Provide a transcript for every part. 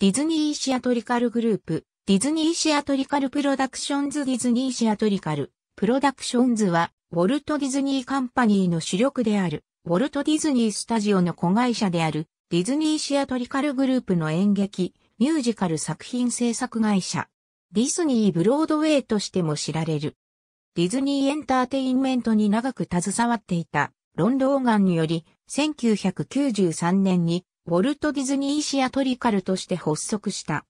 ディズニーシアトリカルグループ、ディズニーシアトリカルプロダクションズディズニーシアトリカル、プロダクションズは、ウォルト・ディズニー・カンパニーの主力である、ウォルト・ディズニー・スタジオの子会社である、ディズニーシアトリカルグループの演劇、ミュージカル作品制作会社、ディズニー・ブロードウェイとしても知られる。ディズニーエンターテインメントに長く携わっていた、ロン・ローガンにより、1993年にウォルト・ディズニーシアトリカルとして発足した。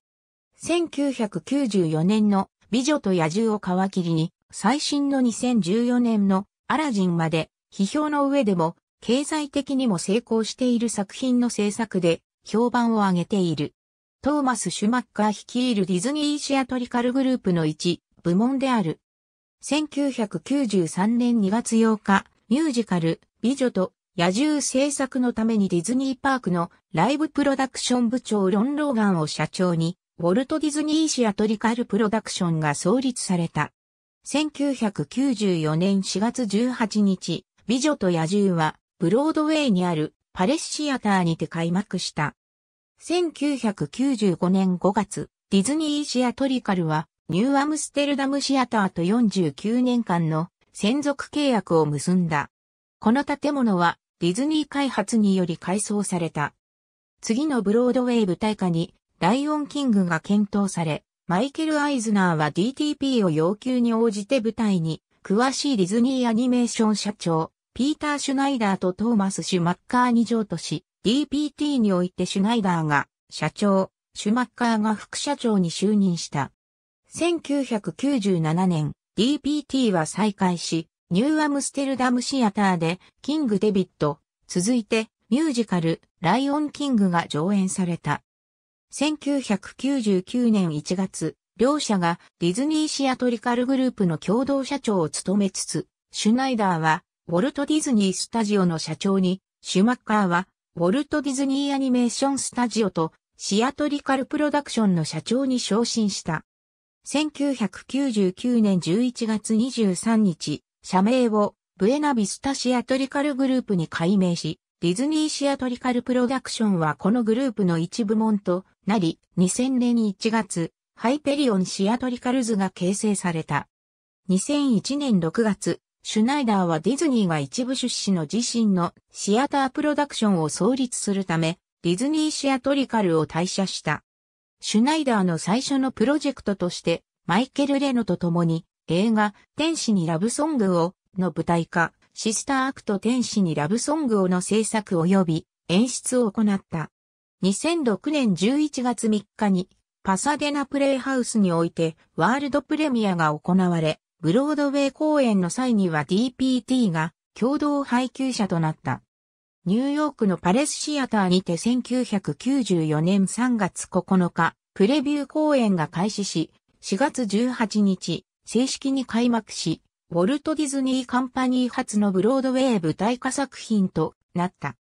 1994年の美女と野獣を皮切りに、最新の2014年のアラジンまで、批評の上でも、経済的にも成功している作品の制作で、評判を上げている。トーマス・シュマッカー率いるディズニーシアトリカルグループの一部門である。1993年2月8日、ミュージカル、美女と野獣制作のためにディズニーパークのライブプロダクション部長ロン・ローガンを社長に、ウォルト・ディズニーシアトリカルプロダクションが創立された。1994年4月18日、美女と野獣は、ブロードウェイにあるパレスシアターにて開幕した。1995年5月、ディズニーシアトリカルは、ニューアムステルダムシアターと49年間の専属契約を結んだ。この建物はディズニー開発により改装された。次のブロードウェイ舞台化に、ライオンキングが検討され、マイケル・アイズナーは DTP を要求に応じて舞台に、詳しいディズニーアニメーション社長、ピーター・シュナイダーとトーマス・シュマッカーに譲渡し、DPT においてシュナイダーが、社長、シュマッカーが副社長に就任した。1997年、DPT は再開し、ニューアムステルダムシアターで、キング・デビット、続いて、ミュージカル、ライオン・キングが上演された。1999年1月、両社がディズニーシアトリカルグループの共同社長を務めつつ、シュナイダーは、ウォルト・ディズニー・スタジオの社長に、シュマッカーは、ウォルト・ディズニー・アニメーション・スタジオと、シアトリカル・プロダクションの社長に昇進した。1999年11月23日、社名をブエナビスタシアトリカルグループに改名し、ディズニーシアトリカルプロダクションはこのグループの一部門となり、2000年1月、ハイペリオンシアトリカルズが形成された。2001年6月、シュナイダーはディズニーが一部出資の自身のシアタープロダクションを創立するため、ディズニーシアトリカルを退社した。シュナイダーの最初のプロジェクトとして、マイケル・レノと共に、映画、天使にラブソングを、の舞台化、シスターアクト天使にラブソングをの制作及び演出を行った。2006年11月3日に、パサデナプレイハウスにおいて、ワールドプレミアが行われ、ブロードウェイ公演の際には DPT が共同配給者となった。ニューヨークのパレスシアターにて1994年3月9日、プレビュー公演が開始し、4月18日、正式に開幕し、ウォルト・ディズニー・カンパニー初のブロードウェイ舞台化作品となった。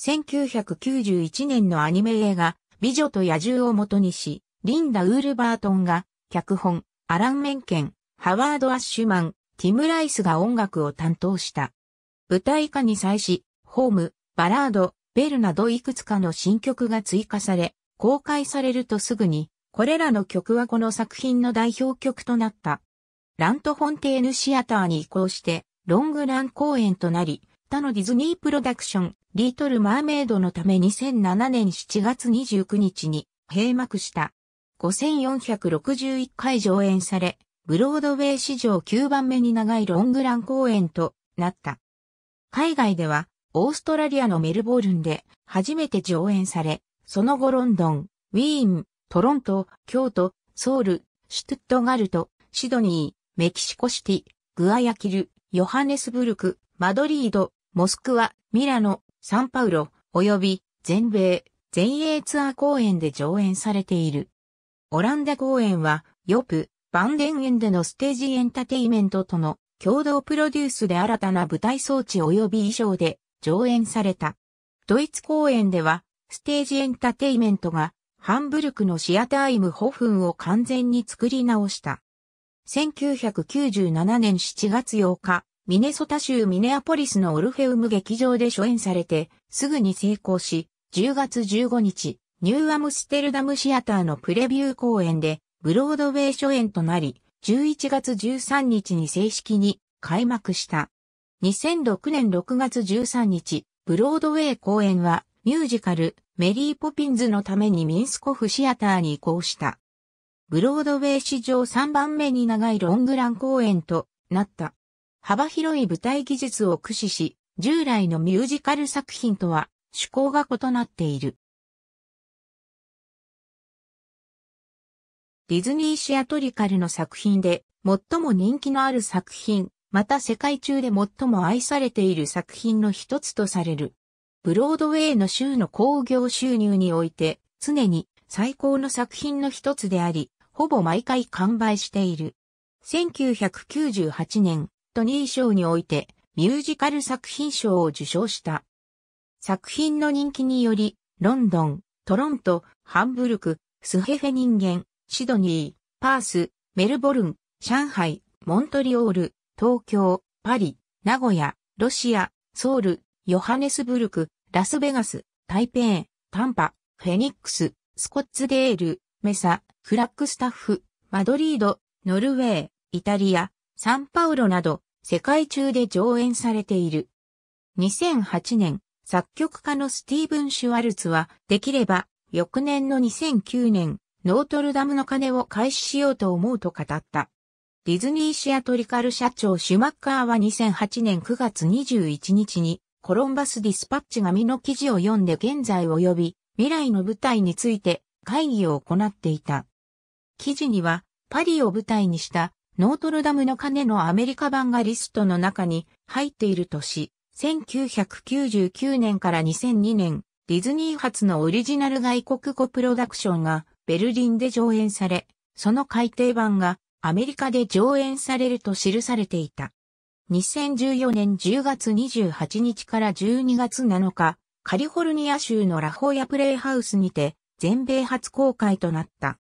1991年のアニメ映画、美女と野獣をもとにし、リンダ・ウールバートンが、脚本、アラン・メンケン、ハワード・アッシュマン、ティム・ライスが音楽を担当した。舞台化に際し、ホーム、バラード、ベルなどいくつかの新曲が追加され、公開されるとすぐに、これらの曲はこの作品の代表曲となった。ラントフォンテーヌシアターに移行して、ロングラン公演となり、他のディズニープロダクション、リートル・マーメイドのため2007年7月29日に閉幕した。5461回上演され、ブロードウェイ史上9番目に長いロングラン公演となった。海外では、オーストラリアのメルボルンで初めて上演され、その後ロンドン、ウィーン、トロント、京都、ソウル、シュトゥットガルト、シドニー、メキシコシティ、グアヤキル、ヨハネスブルク、マドリード、モスクワ、ミラノ、サンパウロ、及び全米、全英ツアー公演で上演されている。オランダ公演は、ヨプ、バンデン園でのステージエンタテイメントとの共同プロデュースで新たな舞台装置及び衣装で上演された。ドイツ公演では、ステージエンタテイメントが、ハンブルクのシアターイムホフンを完全に作り直した。1997年7月8日、ミネソタ州ミネアポリスのオルフェウム劇場で初演されて、すぐに成功し、10月15日、ニューアムステルダムシアターのプレビュー公演で、ブロードウェイ初演となり、11月13日に正式に開幕した。2006年6月13日、ブロードウェイ公演は、ミュージカル、メリーポピンズのためにミンスコフシアターに移行した。ブロードウェイ史上3番目に長いロングラン公演となった。幅広い舞台技術を駆使し、従来のミュージカル作品とは趣向が異なっている。ディズニーシアトリカルの作品で最も人気のある作品、また世界中で最も愛されている作品の一つとされる。ブロードウェイの州の興行収入において常に最高の作品の一つであり、ほぼ毎回完売している。1998年、トニー賞においてミュージカル作品賞を受賞した。作品の人気により、ロンドン、トロント、ハンブルク、スヘフェ人間、シドニー、パース、メルボルン、上海、モントリオール、東京、パリ、名古屋、ロシア、ソウル、ヨハネスブルク、ラスベガス、台北、タンパ、フェニックス、スコッツデール、メサ、フラッグスタッフ、マドリード、ノルウェー、イタリア、サンパウロなど世界中で上演されている。2008年、作曲家のスティーブン・シュワルツは、できれば翌年の2009年、ノートルダムの鐘を開始しようと思うと語った。ディズニーシアトリカル社長シュマッカーは2008年9月21日にコロンバスディスパッチ紙の記事を読んで現在及び未来の舞台について会議を行っていた。記事には、パリを舞台にしたノートルダムの鐘のアメリカ版がリストの中に入っているとし、1999年から2002年、ディズニー発のオリジナル外国語プロダクションがベルリンで上演され、その改訂版がアメリカで上演されると記されていた。2014年10月28日から12月7日、カリフォルニア州のラホーヤプレイハウスにて全米初公開となった。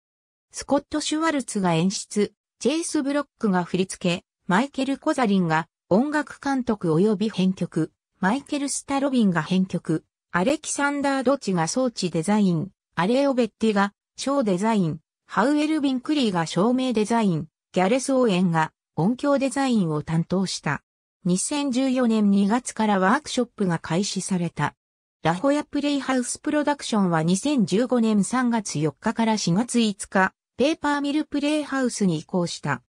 スコット・シュワルツが演出、ジェイス・ブロックが振り付け、マイケル・コザリンが音楽監督及び編曲、マイケル・スタロビンが編曲、アレキサンダー・ドッチが装置デザイン、アレオ・ベッティがショーデザイン、ハウエル・ビン・クリーが照明デザイン、ギャレス・オーエンが音響デザインを担当した。2014年2月からワークショップが開始された。ラホヤプレイハウスプロダクションは2015年3月4日から4月5日ペーパーミルプレイハウスに移行した。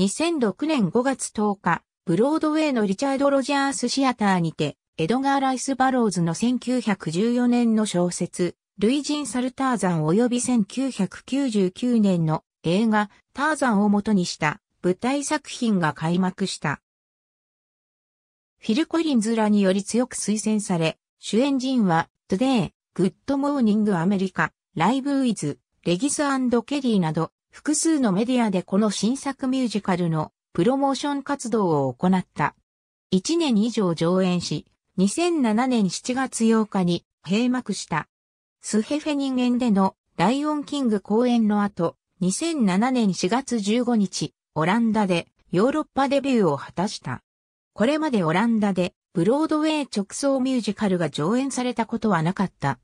2006年5月10日、ブロードウェイのリチャード・ロジャース・シアターにて、エドガー・ライス・バローズの1914年の小説、類人サルターザン及び1999年の映画、ターザンを元にした舞台作品が開幕した。フィル・コリンズらにより強く推薦され、主演陣は、トゥデーグッド・モーニング・アメリカ、ライブ・ウィズ、レギスケリーなど、複数のメディアでこの新作ミュージカルのプロモーション活動を行った。1年以上上演し、2007年7月8日に閉幕した。スヘフェニ間ゲンでのライオンキング公演の後、2007年4月15日、オランダでヨーロッパデビューを果たした。これまでオランダでブロードウェイ直送ミュージカルが上演されたことはなかった。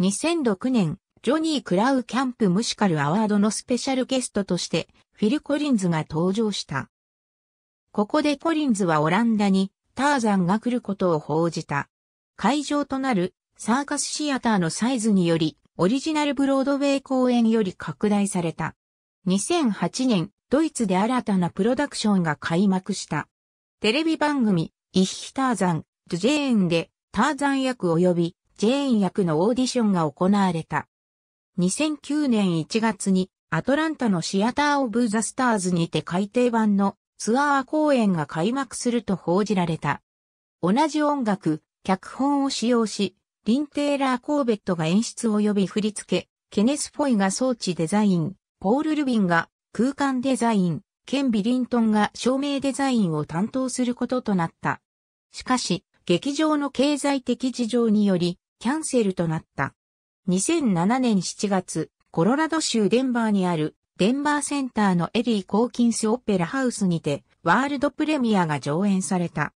2006年ジョニー・クラウキャンプ・ムシカル・アワードのスペシャルゲストとして、フィル・コリンズが登場した。ここでコリンズはオランダに、ターザンが来ることを報じた。会場となる、サーカスシアターのサイズにより、オリジナルブロードウェイ公演より拡大された。2008年、ドイツで新たなプロダクションが開幕した。テレビ番組、イッヒターザン、ジェーンで、ターザン役及び、ジェーン役のオーディションが行われた。2009年1月にアトランタのシアター・オブ・ザ・スターズにて改訂版のツアー公演が開幕すると報じられた。同じ音楽、脚本を使用し、リン・テイラー・コーベットが演出及び振り付、け、ケネス・フォイが装置デザイン、ポール・ルビンが空間デザイン、ケン・ビリントンが照明デザインを担当することとなった。しかし、劇場の経済的事情により、キャンセルとなった。2007年7月、コロラド州デンバーにあるデンバーセンターのエリー・コーキンス・オペラハウスにてワールドプレミアが上演された。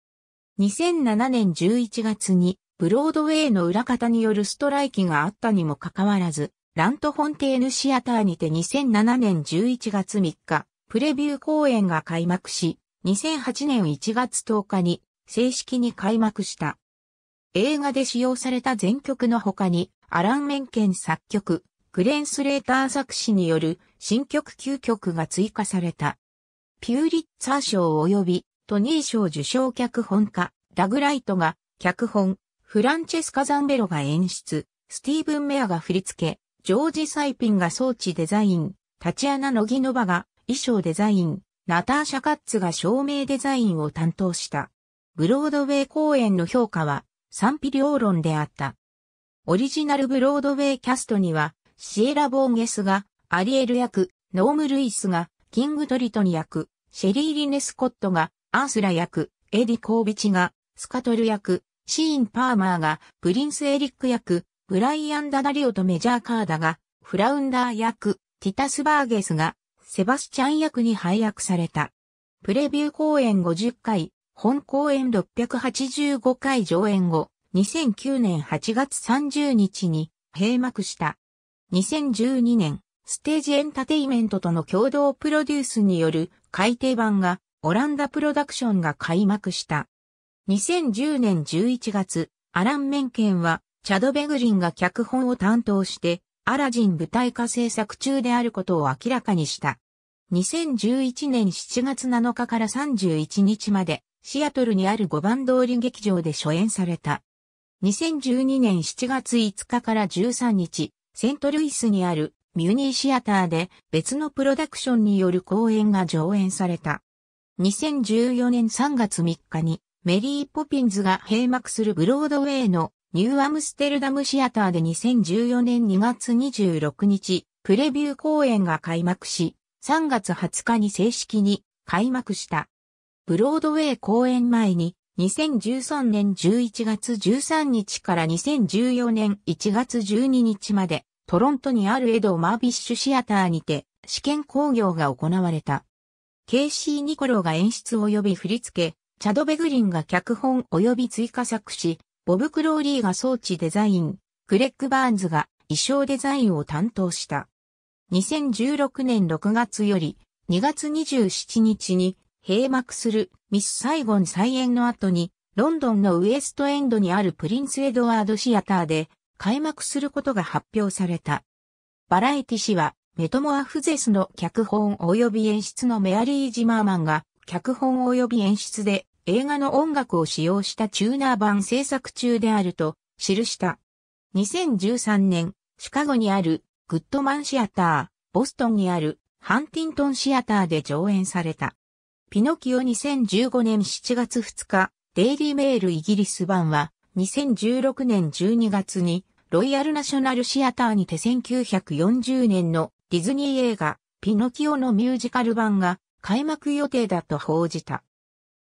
2007年11月にブロードウェイの裏方によるストライキがあったにもかかわらず、ラントフォンテーヌシアターにて2007年11月3日、プレビュー公演が開幕し、2008年1月10日に正式に開幕した。映画で使用された全曲の他に、アラン・メンケン作曲、グレン・スレーター作詞による新曲9曲が追加された。ピューリッツァー賞及びトニー賞受賞脚本家、ダグライトが脚本、フランチェスカ・ザンベロが演出、スティーブン・メアが振り付け、ジョージ・サイピンが装置デザイン、タチアナ・ノギノバが衣装デザイン、ナターシャ・カッツが照明デザインを担当した。ブロードウェイ公演の評価は賛否両論であった。オリジナルブロードウェイキャストには、シエラ・ボーゲスが、アリエル役、ノーム・ルイスが、キング・トリトニ役、シェリー・リネ・スコットが、アースラ役、エディ・コービチが、スカトル役、シーン・パーマーが、プリンス・エリック役、ブライアン・ダダリオとメジャー・カーダが、フラウンダー役、ティタス・バーゲスが、セバスチャン役に配役された。プレビュー公演50回、本公演685回上演後、2009年8月30日に閉幕した。2012年、ステージエンタテイメントとの共同プロデュースによる改訂版がオランダプロダクションが開幕した。2010年11月、アラン・メンケンは、チャド・ベグリンが脚本を担当して、アラジン舞台化制作中であることを明らかにした。2011年7月7日から31日まで、シアトルにある5番通り劇場で初演された。2012年7月5日から13日、セントルイスにあるミュニーシアターで別のプロダクションによる公演が上演された。2014年3月3日にメリー・ポピンズが閉幕するブロードウェイのニューアムステルダムシアターで2014年2月26日、プレビュー公演が開幕し、3月20日に正式に開幕した。ブロードウェイ公演前に2013年11月13日から2014年1月12日まで、トロントにあるエド・マービッシュシアターにて、試験工業が行われた。ケイシー・ニコロが演出及び振り付け、チャド・ベグリンが脚本及び追加作詞、ボブ・クローリーが装置デザイン、クレッグ・バーンズが衣装デザインを担当した。2016年6月より2月27日に閉幕するミス・サイゴン再演の後に、ロンドンのウエストエンドにあるプリンス・エドワード・シアターで開幕することが発表された。バラエティ誌は、メトモアフゼスの脚本及び演出のメアリー・ジマーマンが、脚本及び演出で映画の音楽を使用したチューナー版制作中であると記した。2013年、シカゴにあるグッドマンシアター、ボストンにあるハンティントンシアターで上演された。ピノキオ2015年7月2日、デイリーメールイギリス版は、2016年12月に、ロイヤルナショナルシアターにて1940年のディズニー映画、ピノキオのミュージカル版が開幕予定だと報じた。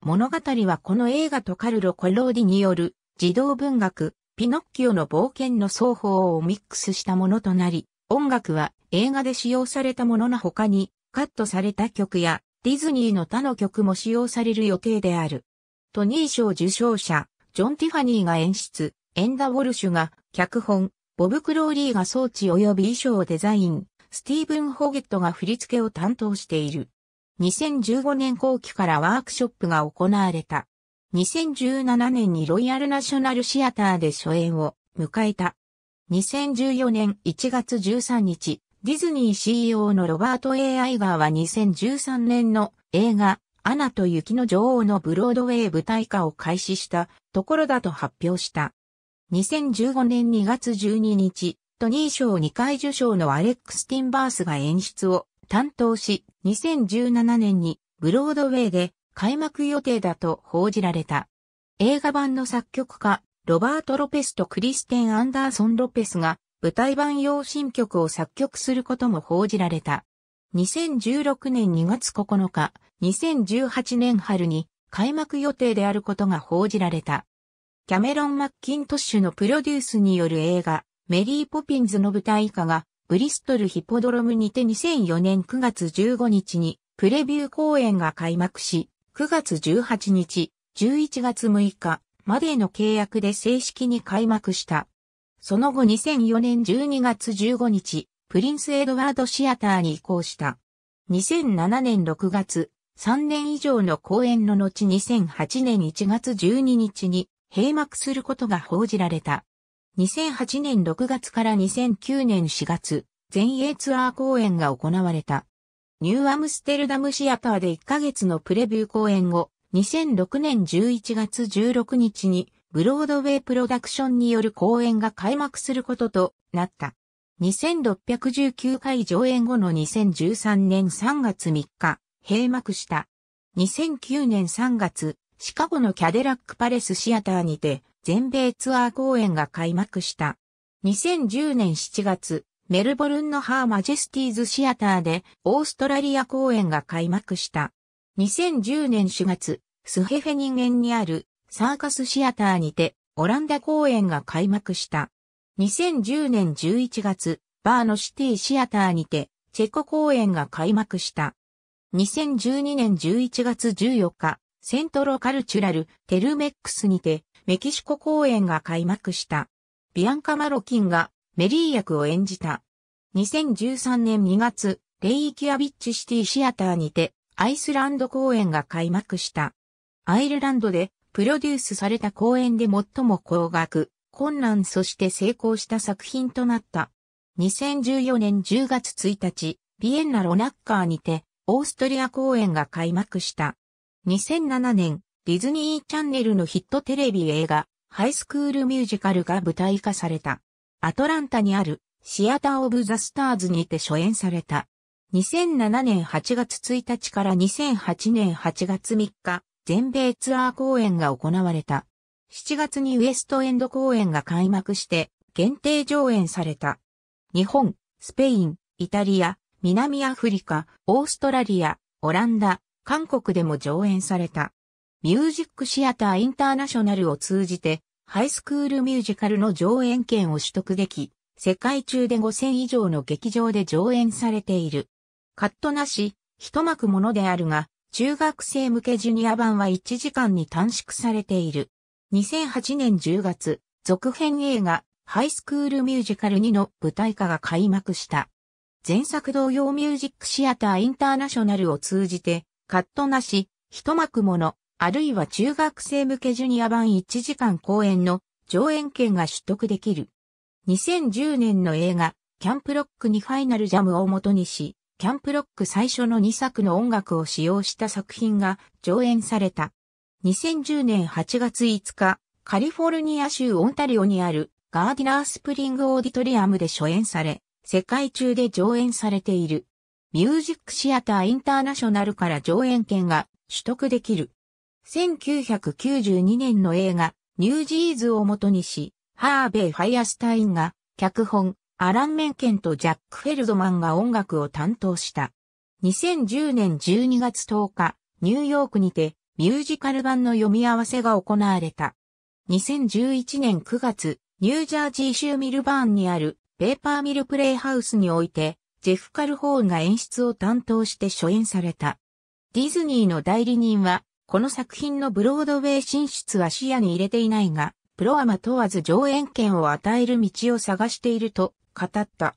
物語はこの映画とカルロ・コローディによる児童文学、ピノッキオの冒険の双方をミックスしたものとなり、音楽は映画で使用されたものの他に、カットされた曲やディズニーの他の曲も使用される予定である。トニー賞受賞者、ジョン・ティファニーが演出、エンダ・ウォルシュが脚本、ボブ・クローリーが装置及び衣装をデザイン、スティーブン・ホゲットが振り付けを担当している。2015年後期からワークショップが行われた。2017年にロイヤルナショナルシアターで初演を迎えた。2014年1月13日、ディズニー CEO のロバート・ A・ アイガーは2013年の映画、アナと雪の女王のブロードウェイ舞台化を開始したところだと発表した。2015年2月12日、トニー賞2回受賞のアレックス・ティンバースが演出を担当し、2017年にブロードウェイで開幕予定だと報じられた。映画版の作曲家、ロバート・ロペスとクリステン・アンダーソン・ロペスが舞台版用新曲を作曲することも報じられた。2016年2月9日、2018年春に開幕予定であることが報じられた。キャメロン・マッキントッシュのプロデュースによる映画、メリー・ポピンズの舞台以下が、ブリストル・ヒポドロムにて2004年9月15日に、プレビュー公演が開幕し、9月18日、11月6日までの契約で正式に開幕した。その後2004年12月15日、プリンスエドワードシアターに移行した。2007年6月、3年以上の公演の後2008年1月12日に閉幕することが報じられた。2008年6月から2009年4月、全英ツアー公演が行われた。ニューアムステルダムシアターで1ヶ月のプレビュー公演後、2006年11月16日にブロードウェイプロダクションによる公演が開幕することとなった。2619回上演後の2013年3月3日、閉幕した。2009年3月、シカゴのキャデラックパレスシアターにて、全米ツアー公演が開幕した。2010年7月、メルボルンのハーマジェスティーズシアターで、オーストラリア公演が開幕した。2010年4月、スヘフェニゲンにあるサーカスシアターにて、オランダ公演が開幕した。2010年11月、バーのシティシアターにて、チェコ公演が開幕した。2012年11月14日、セントロカルチュラル、テルメックスにて、メキシコ公演が開幕した。ビアンカ・マロキンがメリー役を演じた。2013年2月、レイキアビッチシティシアターにて、アイスランド公演が開幕した。アイルランドでプロデュースされた公演で最も高額、困難そして成功した作品となった。2014年10月1日、ビエンナ・ロナッカーにて、オーストリア公演が開幕した。2007年、ディズニーチャンネルのヒットテレビ映画、ハイスクールミュージカルが舞台化された。アトランタにある、シアター・オブ・ザ・スターズにて初演された。2007年8月1日から2008年8月3日、全米ツアー公演が行われた。7月にウエストエンド公演が開幕して限定上演された。日本、スペイン、イタリア、南アフリカ、オーストラリア、オランダ、韓国でも上演された。ミュージックシアターインターナショナルを通じて、ハイスクールミュージカルの上演権を取得でき、世界中で5000以上の劇場で上演されている。カットなし、一幕ものであるが、中学生向けジュニア版は1時間に短縮されている。2008年10月、続編映画、ハイスクールミュージカル2の舞台化が開幕した。前作同様ミュージックシアターインターナショナルを通じて、カットなし、一幕もの、あるいは中学生向けジュニア版1時間公演の上演権が取得できる。2010年の映画、キャンプロックにファイナルジャムを元にし、キャンプロック最初の2作の音楽を使用した作品が上演された。2010年8月5日、カリフォルニア州オンタリオにあるガーディナースプリングオーディトリアムで初演され、世界中で上演されている。ミュージックシアターインターナショナルから上演権が取得できる。1992年の映画、ニュージーズを元にし、ハーベイ・ファイアスタインが脚本、アラン・メンケンとジャック・フェルドマンが音楽を担当した。2010年12月10日、ニューヨークにてミュージカル版の読み合わせが行われた。2011年9月、ニュージャージー州ミルバーンにあるペーパーミルプレイハウスにおいて、ジェフ・カルホーンが演出を担当して初演された。ディズニーの代理人は、この作品のブロードウェイ進出は視野に入れていないが、プロアマ問わず上演権を与える道を探していると語った。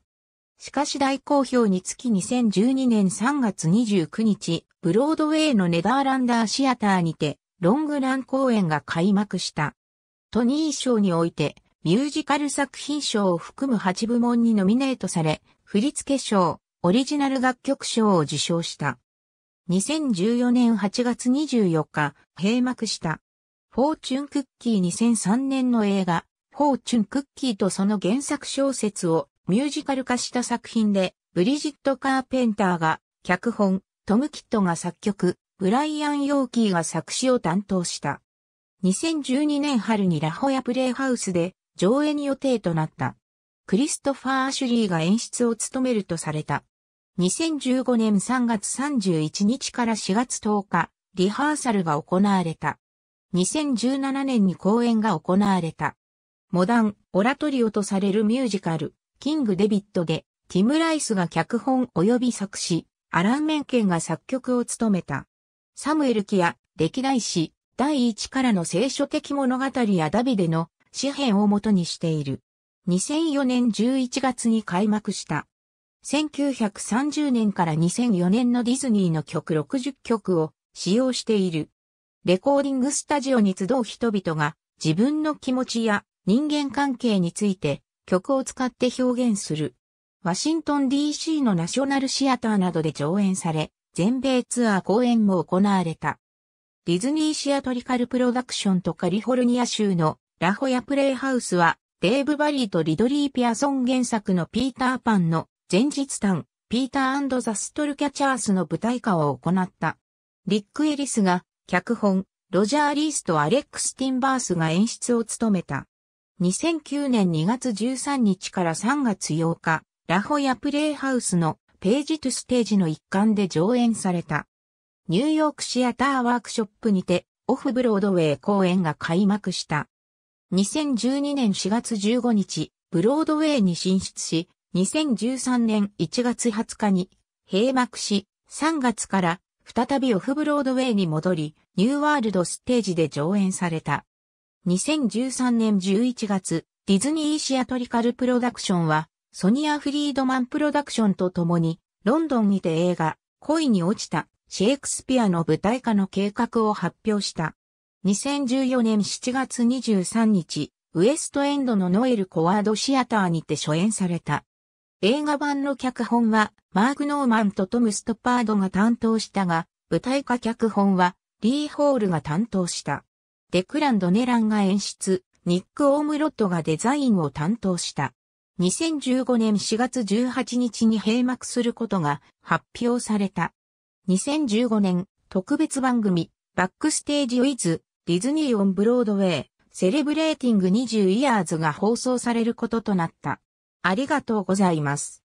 しかし大好評につき2012年3月29日、ブロードウェイのネダーランダーシアターにて、ロングラン公演が開幕した。トニー賞において、ミュージカル作品賞を含む8部門にノミネートされ、振付賞、オリジナル楽曲賞を受賞した。2014年8月24日、閉幕した。フォーチュンクッキー2003年の映画、フォーチュン・クッキーとその原作小説をミュージカル化した作品で、ブリジット・カーペンターが脚本、トム・キットが作曲、ブライアン・ヨーキーが作詞を担当した。2012年春にラホヤプレイハウスで上演予定となった。クリストファー・アシュリーが演出を務めるとされた。2015年3月31日から4月10日、リハーサルが行われた。2017年に公演が行われた。モダン、オラトリオとされるミュージカル、キング・デビットで、ティム・ライスが脚本及び作詞、アラン・メンケンが作曲を務めた。サムエル・キア、歴代史、第一からの聖書的物語やダビデの詩編をもとにしている。2004年11月に開幕した。1930年から2004年のディズニーの曲60曲を使用している。レコーディングスタジオに集う人々が自分の気持ちや人間関係について曲を使って表現する。ワシントン DC のナショナルシアターなどで上演され、全米ツアー公演も行われた。ディズニーシアトリカルプロダクションとカリフォルニア州のラホヤプレイハウスは、デーブ・バリーとリドリー・ピアソン原作のピーター・パンの前日短、ピーターザ・ストル・キャチャースの舞台化を行った。リック・エリスが脚本、ロジャー・リースとアレックス・ティンバースが演出を務めた。2009年2月13日から3月8日、ラホヤプレイハウスのページトゥステージの一環で上演された。ニューヨークシアターワークショップにて、オフブロードウェイ公演が開幕した。2012年4月15日、ブロードウェイに進出し、2013年1月20日に閉幕し、3月から再びオフブロードウェイに戻り、ニューワールドステージで上演された。2013年11月、ディズニーシアトリカルプロダクションは、ソニア・フリードマンプロダクションと共に、ロンドンにて映画、恋に落ちた、シェイクスピアの舞台化の計画を発表した。2014年7月23日、ウエストエンドのノエル・コワード・シアターにて初演された。映画版の脚本は、マーク・ノーマンとトム・ストパードが担当したが、舞台化脚本は、リー・ホールが担当した。デクラン・ドネランが演出、ニック・オームロットがデザインを担当した。2015年4月18日に閉幕することが発表された。2015年特別番組バックステージウィズディズニーオンブロードウェイセレブレーティング20イヤーズが放送されることとなった。ありがとうございます。